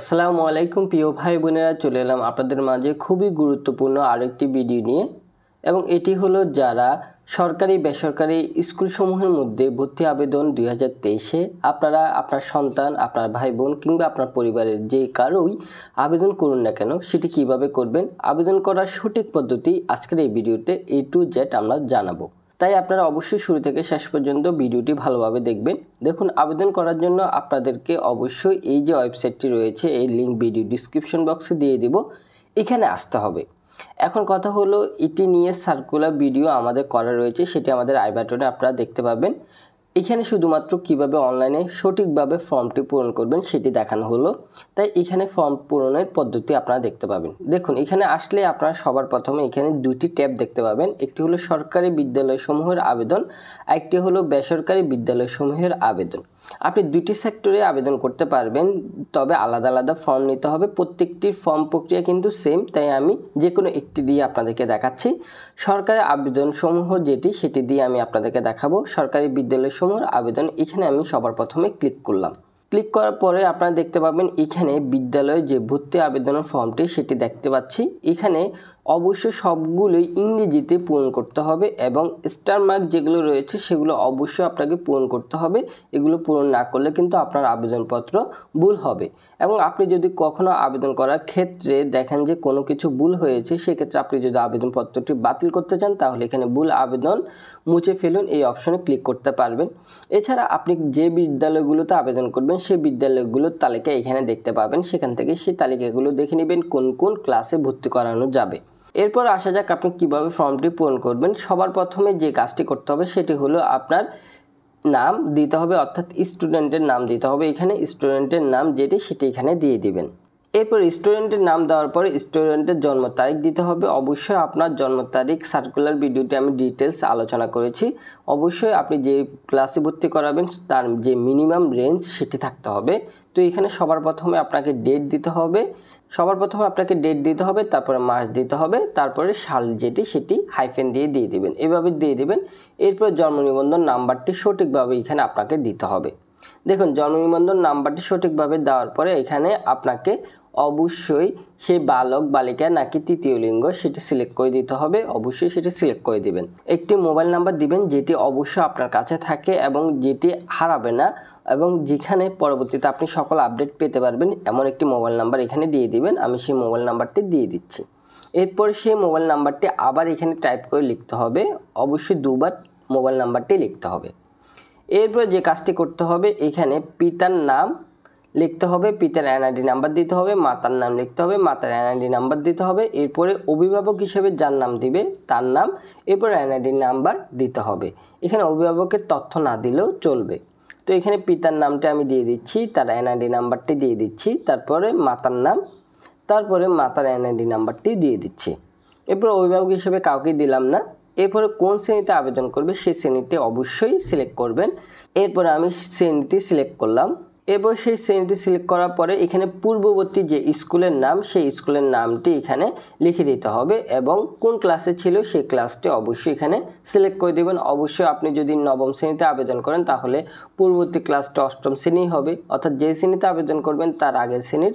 আসসালামু আলাইকুম প্রিয় ভাই বোনেরা চলে এলাম আপনাদের মাঝে খুবই গুরুত্বপূর্ণ আরেকটি ভিডিও নিয়ে এবং এটি হলো যারা সরকারি বেসরকারি স্কুলসমূহের মধ্যে ভর্তি আবেদন দুই হাজার তেইশে আপনারা আপনার সন্তান আপনার ভাই বোন কিংবা আপনার পরিবারের যে কারোই আবেদন করুন না কেন সেটি কিভাবে করবেন আবেদন করার সঠিক পদ্ধতি আজকের এই ভিডিওতে এ টু জেড আমরা জানাবো তাই আপনারা অবশ্যই শুরু থেকে শেষ পর্যন্ত ভিডিওটি ভালোভাবে দেখবেন দেখুন আবেদন করার জন্য আপনাদেরকে অবশ্যই এই যে ওয়েবসাইটটি রয়েছে এই লিঙ্ক ভিডিও ডিসক্রিপশন বক্সে দিয়ে দেব এখানে আসতে হবে এখন কথা হলো এটি নিয়ে সার্কুলার ভিডিও আমাদের করা রয়েছে সেটি আমাদের আইবাটনে আপনারা দেখতে পাবেন এখানে শুধুমাত্র কিভাবে অনলাইনে সঠিকভাবে ফর্মটি পূরণ করবেন সেটি দেখানো হলো তাই এখানে ফর্ম পূরণের পদ্ধতি আপনারা দেখতে পাবেন দেখুন এখানে আসলে আপনারা সবার প্রথমে এখানে দুটি ট্যাব দেখতে পাবেন একটি হলো সরকারি বিদ্যালয়সমূহের আবেদন একটি হলো বেসরকারি বিদ্যালয়সমূহের আবেদন আপনি দুটি সেক্টরে আবেদন করতে পারবেন তবে আলাদা আলাদা ফর্ম নিতে হবে প্রত্যেকটির ফর্ম প্রক্রিয়া কিন্তু সেম তাই আমি যে কোনো একটি দিয়ে আপনাদেরকে দেখাচ্ছি সরকারি আবেদনসমূহ যেটি সেটি দিয়ে আমি আপনাদেরকে দেখাবো সরকারি বিদ্যালয় সময়ের আবেদন এখানে আমি সবার প্রথমে ক্লিক করলাম ক্লিক করার পরে আপনারা দেখতে পাবেন এখানে বিদ্যালয়ে যে ভর্তি আবেদনের ফর্মটি সেটি দেখতে পাচ্ছি এখানে অবশ্য সবগুলোই ইংরেজিতে পূরণ করতে হবে এবং স্টার মার্ক যেগুলো রয়েছে সেগুলো অবশ্যই আপনাকে পূরণ করতে হবে এগুলো পূরণ না করলে কিন্তু আপনার আবেদনপত্র ভুল হবে এবং আপনি যদি কখনও আবেদন করার ক্ষেত্রে দেখেন যে কোনো কিছু ভুল হয়েছে সেক্ষেত্রে আপনি যদি আবেদনপত্রটি বাতিল করতে চান তাহলে এখানে ভুল আবেদন মুছে ফেলুন এই অপশনে ক্লিক করতে পারবেন এছাড়া আপনি যে বিদ্যালয়গুলোতে আবেদন করবেন সেই বিদ্যালয়গুলোর তালিকা এখানে দেখতে পাবেন সেখান থেকে সেই তালিকাগুলো দেখে নেবেন কোন কোন ক্লাসে ভর্তি করানো যাবে এরপর আসা যাক আপনি কিভাবে ফর্মটি পূরণ করবেন সবার প্রথমে যে কাজটি করতে হবে সেটি হলো আপনার নাম দিতে হবে অর্থাৎ স্টুডেন্টের নাম দিতে হবে এখানে স্টুডেন্টের নাম যেটি সেটি এখানে দিয়ে দিবেন এরপর স্টুডেন্টের নাম দেওয়ার পরে স্টুডেন্টের জন্ম তারিখ দিতে হবে অবশ্যই আপনার জন্ম তারিখ সার্কুলার ভিডিওটি আমি ডিটেলস আলোচনা করেছি অবশ্যই আপনি যে ক্লাসে ভর্তি করাবেন তার যে মিনিমাম রেঞ্জ সেটি থাকতে হবে তো এখানে সবার প্রথমে আপনাকে ডেট দিতে হবে সবার প্রথমে আপনাকে ডেট দিতে হবে তারপরে মাস দিতে হবে তারপরে সাল যেটি সেটি হাইফেন দিয়ে দিয়ে দিবেন এভাবে দিয়ে দিবেন এরপর জন্ম নিবন্ধন নাম্বারটি সঠিকভাবে এখানে আপনাকে দিতে হবে দেখুন জন্ম নিবন্ধন নাম্বারটি সঠিকভাবে দেওয়ার পরে এখানে আপনাকে অবশ্যই সেই বালক বালিকা নাকি তৃতীয় লিঙ্গ সেটি সিলেক্ট করে দিতে হবে অবশ্যই সেটি সিলেক্ট করে দিবেন একটি মোবাইল নাম্বার দিবেন যেটি অবশ্যই আপনার কাছে থাকে এবং যেটি হারাবে না এবং যেখানে পরবর্তীতে আপনি সকল আপডেট পেতে পারবেন এমন একটি মোবাইল নাম্বার এখানে দিয়ে দিবেন আমি সেই মোবাইল নাম্বারটি দিয়ে দিচ্ছি এরপর সেই মোবাইল নাম্বারটি আবার এখানে টাইপ করে লিখতে হবে অবশ্যই দুবার মোবাইল নাম্বারটি লিখতে হবে এরপর যে কাজটি করতে হবে এখানে পিতার নাম লিখতে হবে পিতার এনআইডি নাম্বার দিতে হবে মাতার নাম লিখতে হবে মাতার এনআইডি নাম্বার দিতে হবে এরপরে অভিভাবক হিসেবে যার নাম দিবে তার নাম এরপরে এনআইডি নাম্বার দিতে হবে এখানে অভিভাবকের তথ্য না দিলেও চলবে তো এখানে পিতার নামটা আমি দিয়ে দিচ্ছি তার এনআইডি নাম্বারটি দিয়ে দিচ্ছি তারপরে মাতার নাম তারপরে মাতার এনআইডি নাম্বারটি দিয়ে দিচ্ছি এরপর অভিভাবক হিসেবে কাউকে দিলাম না এরপরে কোন শ্রেণীতে আবেদন করবে সেই শ্রেণীতে অবশ্যই সিলেক্ট করবেন এরপরে আমি শ্রেণীটি সিলেক্ট করলাম এবার সেই শ্রেণীটি সিলেক্ট করার পরে এখানে পূর্ববর্তী যে স্কুলের নাম সেই স্কুলের নামটি এখানে লিখে দিতে হবে এবং কোন ক্লাসে ছিল সেই ক্লাসটি অবশ্যই এখানে সিলেক্ট করে দেবেন অবশ্যই আপনি যদি নবম শ্রেণীতে আবেদন করেন তাহলে পূর্ববর্তী ক্লাসটা অষ্টম শ্রেণী হবে অর্থাৎ যে শ্রেণীতে আবেদন করবেন তার আগের শ্রেণীর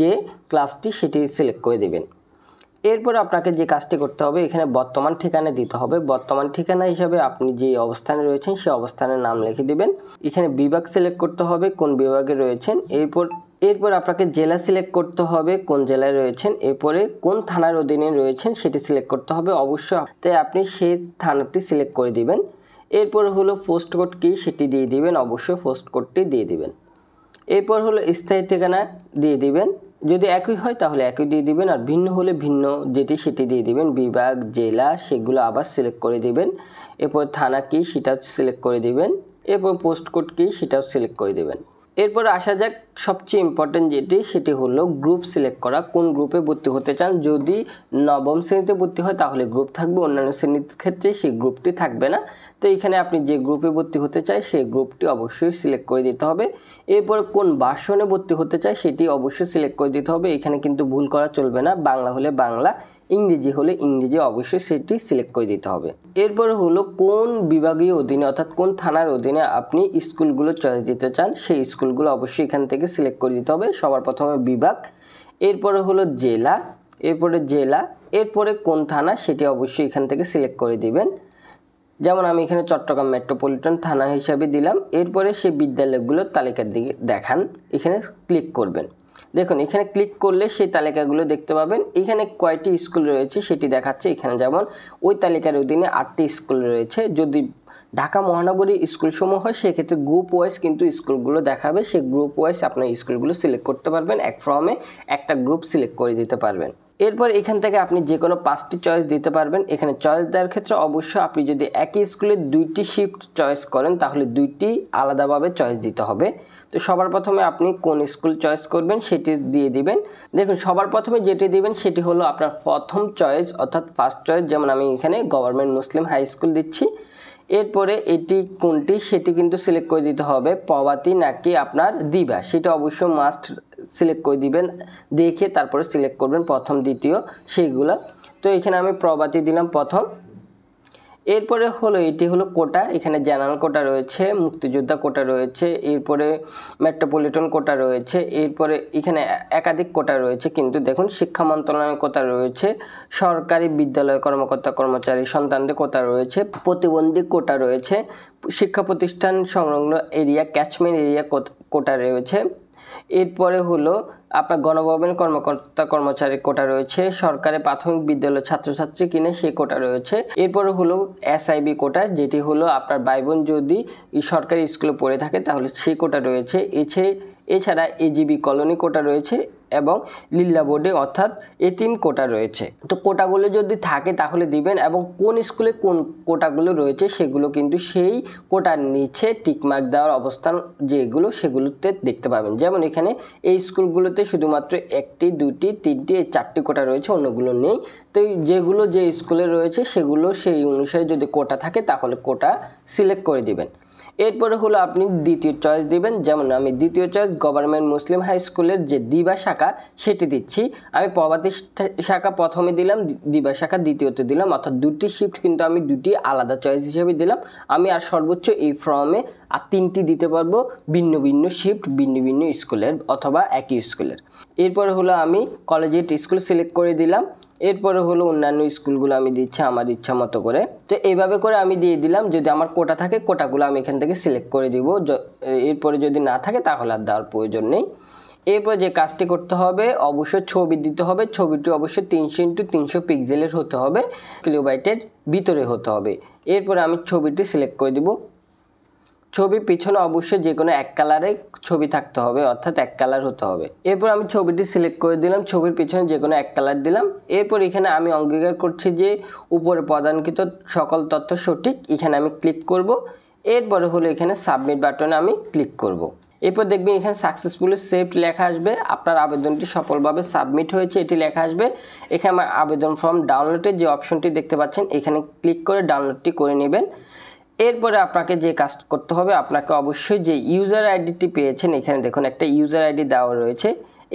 যে ক্লাসটি সেটি সিলেক্ট করে দেবেন এরপর আপনাকে যে কাজটি করতে হবে এখানে বর্তমান ঠিকানা দিতে হবে বর্তমান ঠিকানা হিসাবে আপনি যে অবস্থানে রয়েছেন সেই অবস্থানের নাম লিখে দিবেন এখানে বিভাগ সিলেক্ট করতে হবে কোন বিভাগে রয়েছেন এরপর এরপর আপনাকে জেলা সিলেক্ট করতে হবে কোন জেলায় রয়েছেন এরপরে কোন থানার অধীনে রয়েছেন সেটি সিলেক্ট করতে হবে অবশ্যই তাই আপনি সেই থানাটি সিলেক্ট করে দিবেন এরপর হলো পোস্ট কোড কী সেটি দিয়ে দিবেন অবশ্যই পোস্ট কোডটি দিয়ে দিবেন এরপর হলো স্থায়ী ঠিকানা দিয়ে দিবেন যদি একই হয় তাহলে একই দিয়ে দিবেন আর ভিন্ন হলে ভিন্ন যেটি সেটি দিয়ে দিবেন বিভাগ জেলা সেগুলো আবার সিলেক্ট করে দিবেন এরপর থানা কি সেটা সিলেক্ট করে দিবেন এরপর পোস্ট কোড কি সেটাও সিলেক্ট করে দিবেন এরপরে আসা যাক সবচেয়ে ইম্পর্টেন্ট যেটি সেটি হলো গ্রুপ সিলেক্ট করা কোন গ্রুপে ভর্তি হতে চান যদি নবম শ্রেণীতে ভর্তি হয় তাহলে গ্রুপ থাকবে অন্যান্য শ্রেণীর ক্ষেত্রে সেই গ্রুপটি থাকবে না তো এখানে আপনি যে গ্রুপে ভর্তি হতে চায় সেই গ্রুপটি অবশ্যই সিলেক্ট করে দিতে হবে এরপর কোন বাসনে ভর্তি হতে চায় সেটি অবশ্যই সিলেক্ট করে দিতে হবে এখানে কিন্তু ভুল করা চলবে না বাংলা হলে বাংলা ইংরেজি হলে ইংরেজি অবশ্যই সেটি সিলেক্ট করে দিতে হবে এরপরে হলো কোন বিভাগীয় অধীনে অর্থাৎ কোন থানার অধীনে আপনি স্কুলগুলো চয়েস দিতে চান সেই স্কুলগুলো অবশ্যই এখান থেকে সিলেক্ট করে দিতে হবে সবার প্রথমে বিভাগ এরপরে হলো জেলা এরপরে জেলা এরপরে কোন থানা সেটি অবশ্যই এখান থেকে সিলেক্ট করে দিবেন যেমন আমি এখানে চট্টগ্রাম মেট্রোপলিটন থানা হিসাবে দিলাম এরপরে সে বিদ্যালয়গুলোর তালিকার দিকে দেখান এখানে ক্লিক করবেন দেখুন এখানে ক্লিক করলে সেই তালিকাগুলো দেখতে পাবেন এখানে কয়টি স্কুল রয়েছে সেটি দেখাচ্ছে এখানে যেমন ওই তালিকার অধীনে আটটি স্কুল রয়েছে যদি ঢাকা মহানগরী স্কুলসমূহ হয় সেক্ষেত্রে গ্রুপ ওয়াইজ কিন্তু স্কুলগুলো দেখাবে সেই গ্রুপ ওয়াইজ আপনার স্কুলগুলো সিলেক্ট করতে পারবেন এক ফর্মে একটা গ্রুপ সিলেক্ট করে দিতে পারবেন এরপর এখান থেকে আপনি যে কোনো পাঁচটি চয়েস দিতে পারবেন এখানে চয়েস দেওয়ার ক্ষেত্রে অবশ্যই আপনি যদি একই স্কুলে দুইটি শিফট চয়েস করেন তাহলে দুইটি আলাদাভাবে চয়েস দিতে হবে তো সবার প্রথমে আপনি কোন স্কুল চয়েস করবেন সেটি দিয়ে দিবেন দেখুন সবার প্রথমে যেটি দিবেন সেটি হলো আপনার প্রথম চয়েস অর্থাৎ ফার্স্ট চয়েস যেমন আমি এখানে গভর্নমেন্ট মুসলিম হাই স্কুল দিচ্ছি এরপরে এটি কোনটি সেটি কিন্তু সিলেক্ট করে দিতে হবে পবাতি নাকি আপনার দিবা সেটা অবশ্য মাস্ট সিলেক্ট করে দিবেন দেখে তারপরে সিলেক্ট করবেন প্রথম দ্বিতীয় সেইগুলো তো এখানে আমি প্রবাতি দিলাম প্রথম এরপরে হলো এটি হলো কোটা এখানে জেনারেল কোটা রয়েছে মুক্তিযোদ্ধা কোটা রয়েছে এরপরে মেট্রোপলিটন কোটা রয়েছে এরপরে এখানে একাধিক কোটা রয়েছে কিন্তু দেখুন শিক্ষা মন্ত্রণালয়ের কোটা রয়েছে সরকারি বিদ্যালয় কর্মকর্তা কর্মচারী সন্তানদের কোটা রয়েছে প্রতিবন্ধী কোটা রয়েছে শিক্ষা প্রতিষ্ঠান সংলগ্ন এরিয়া ক্যাচমেন্ট এরিয়া কোটা রয়েছে এরপরে হলো আপনার গণভবন কর্মকর্তা কর্মচারী কোটা রয়েছে সরকারি প্রাথমিক বিদ্যালয়ের ছাত্রছাত্রী কিনে সে কোটা রয়েছে এরপরে হলো এসআইবি কোটা যেটি হলো আপনার ভাই বোন যদি সরকারি স্কুলে পড়ে থাকে তাহলে সেই কোটা রয়েছে এছে এছাড়া এজিবি কলোনি কোটা রয়েছে এবং লিল্লা বোর্ডে অর্থাৎ এতিম কোটা রয়েছে তো কোটাগুলো যদি থাকে তাহলে দিবেন এবং কোন স্কুলে কোন কোটাগুলো রয়েছে সেগুলো কিন্তু সেই কোটার নিচে টিকমার্ক দেওয়ার অবস্থান যেগুলো সেগুলোতে দেখতে পাবেন যেমন এখানে এই স্কুলগুলোতে শুধুমাত্র একটি দুটি তিনটি এই চারটি কোটা রয়েছে অন্যগুলো নেই তো যেগুলো যে স্কুলে রয়েছে সেগুলো সেই অনুসারে যদি কোটা থাকে তাহলে কোটা সিলেক্ট করে দিবেন এরপরে হলো আপনি দ্বিতীয় চয়েস দিবেন যেমন আমি দ্বিতীয় চয়েস গভর্নমেন্ট মুসলিম হাই স্কুলের যে দিবা শাখা সেটি দিচ্ছি আমি প্রভাতী শাখা প্রথমে দিলাম দিবা শাখা দ্বিতীয়তে দিলাম অর্থাৎ দুটি শিফট কিন্তু আমি দুটি আলাদা চয়েস হিসেবে দিলাম আমি আর সর্বোচ্চ এই ফর্মে আর তিনটি দিতে পারবো ভিন্ন ভিন্ন শিফট ভিন্ন ভিন্ন স্কুলের অথবা একই স্কুলের এরপরে হলো আমি কলেজের স্কুল সিলেক্ট করে দিলাম এরপরে হলো অন্যান্য স্কুলগুলো আমি দিচ্ছি আমার ইচ্ছা মতো করে তো এইভাবে করে আমি দিয়ে দিলাম যদি আমার কোটা থাকে কোটাগুলো আমি এখান থেকে সিলেক্ট করে দিব এরপরে যদি না থাকে তাহলে আর দেওয়ার প্রয়োজন নেই এরপর যে কাজটি করতে হবে অবশ্যই ছবি দিতে হবে ছবিটি অবশ্যই তিনশো ইন্টু তিনশো পিক্সেলের হতে হবে কিলোবাইটের ভিতরে হতে হবে এরপরে আমি ছবিটি সিলেক্ট করে দিব ছবির পিছনে অবশ্যই যে কোনো এক কালারে ছবি থাকতে হবে অর্থাৎ এক কালার হতে হবে এরপর আমি ছবিটি সিলেক্ট করে দিলাম ছবির পিছনে যে কোনো এক কালার দিলাম এরপর এখানে আমি অঙ্গীকার করছি যে উপরে প্রদানকৃত সকল তথ্য সঠিক এখানে আমি ক্লিক করব এরপরে হলো এখানে সাবমিট বাটনে আমি ক্লিক করব। এরপর দেখবেন এখানে সাকসেসফুলি সেভ লেখা আসবে আপনার আবেদনটি সফলভাবে সাবমিট হয়েছে এটি লেখা আসবে এখানে আমার আবেদন ফর্ম ডাউনলোডের যে অপশনটি দেখতে পাচ্ছেন এখানে ক্লিক করে ডাউনলোডটি করে নেবেন এরপরে আপনাকে যে কাজ করতে হবে আপনাকে অবশ্যই যে ইউজার আইডিটি পেয়েছেন এখানে দেখুন একটা ইউজার আইডি দেওয়া রয়েছে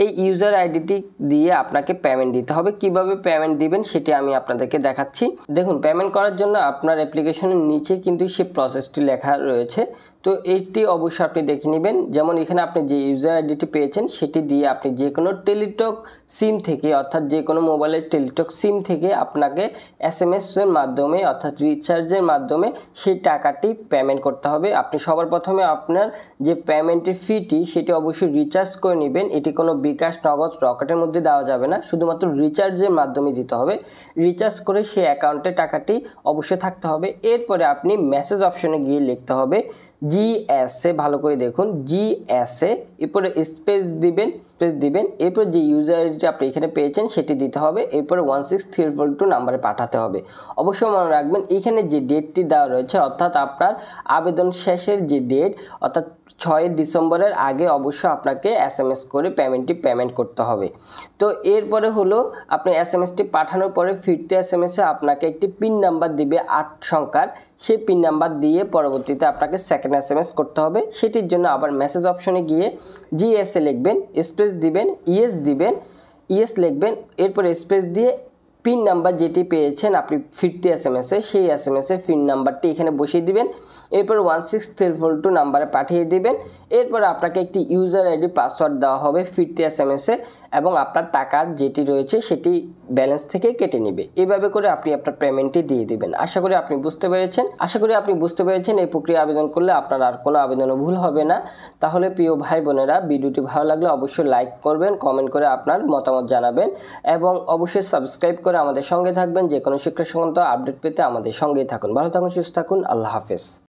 এই ইউজার আইডিটি দিয়ে আপনাকে পেমেন্ট দিতে হবে কিভাবে পেমেন্ট দিবেন সেটি আমি আপনাদেরকে দেখাচ্ছি দেখুন পেমেন্ট করার জন্য আপনার অ্যাপ্লিকেশনের নিচে কিন্তু সে প্রসেসটি লেখা রয়েছে তো এইটি অবশ্যই আপনি দেখে নেবেন যেমন এখানে আপনি যে ইউজার আইডিটি পেয়েছেন সেটি দিয়ে আপনি যে কোনো টেলিটক সিম থেকে অর্থাৎ যে কোনো মোবাইলের টেলিটক সিম থেকে আপনাকে এস এম এসের মাধ্যমে অর্থাৎ রিচার্জের মাধ্যমে সেই টাকাটি পেমেন্ট করতে হবে আপনি সবার প্রথমে আপনার যে পেমেন্টের ফিটি সেটি অবশ্যই রিচার্জ করে নেবেন এটি কোনো বিকাশ নগদ রকেটের মধ্যে দেওয়া যাবে না শুধুমাত্র রিচার্জের মাধ্যমে দিতে হবে রিচার্জ করে সেই অ্যাকাউন্টে টাকাটি অবশ্যই থাকতে হবে এরপরে আপনি মেসেজ অপশনে গিয়ে লিখতে হবে জি এস এ ভালো করে দেখুন জি এস এ এরপরে স্পেস দিবেন এক্সপ্রেস দিবেন এরপর যে ইউজার আইডিটা আপনি এখানে পেয়েছেন সেটি দিতে হবে এরপর one six three four two নাম্বারে পাঠাতে হবে অবশ্যই মনে রাখবেন এখানে যে ডেটটি দেওয়া রয়েছে অর্থাৎ আপনার আবেদন শেষের যে ডেট অর্থাৎ ছয় ডিসেম্বরের আগে অবশ্য আপনাকে এস এম এস করে পেমেন্টটি পেমেন্ট করতে হবে তো এরপরে হলো আপনি এস এম এসটি পাঠানোর পরে ফিরতে এস এম এসে আপনাকে একটি পিন নাম্বার দিবে আট সংখ্যার সেই পিন নাম্বার দিয়ে পরবর্তীতে আপনাকে সেকেন্ড এস এম এস করতে হবে সেটির জন্য আবার মেসেজ অপশনে গিয়ে জিএসএ লিখবেন স্পেস স্পেস দিবেন ইএস দিবেন ইএস লিখবেন এরপর স্পেস দিয়ে পিন নাম্বার যেটি পেয়েছেন আপনি ফিরতি এস এম এসে সেই এস এম এসের পিন নাম্বারটি এখানে বসিয়ে দিবেন এরপর one six three four two নাম্বারে পাঠিয়ে দিবেন এরপর আপনাকে একটি ইউজার আইডি পাসওয়ার্ড দেওয়া হবে ফিরতি এস এম এসে এবং আপনার টাকার যেটি রয়েছে সেটি ব্যালেন্স থেকে কেটে নেবে এভাবে করে আপনি আপনার পেমেন্টটি দিয়ে দিবেন আশা করি আপনি বুঝতে পেরেছেন আশা করি আপনি বুঝতে পেরেছেন এই প্রক্রিয়া আবেদন করলে আপনার আর কোনো আবেদনও ভুল হবে না তাহলে প্রিয় ভাই বোনেরা ভিডিওটি ভালো লাগলে অবশ্যই লাইক করবেন কমেন্ট করে আপনার মতামত জানাবেন এবং অবশ্যই সাবস্ক্রাইব করে আমাদের সঙ্গে থাকবেন যে কোনো শিক্ষা সংক্রান্ত আপডেট পেতে আমাদের সঙ্গেই থাকুন ভালো থাকুন সুস্থ থাকুন আল্লাহ হাফেজ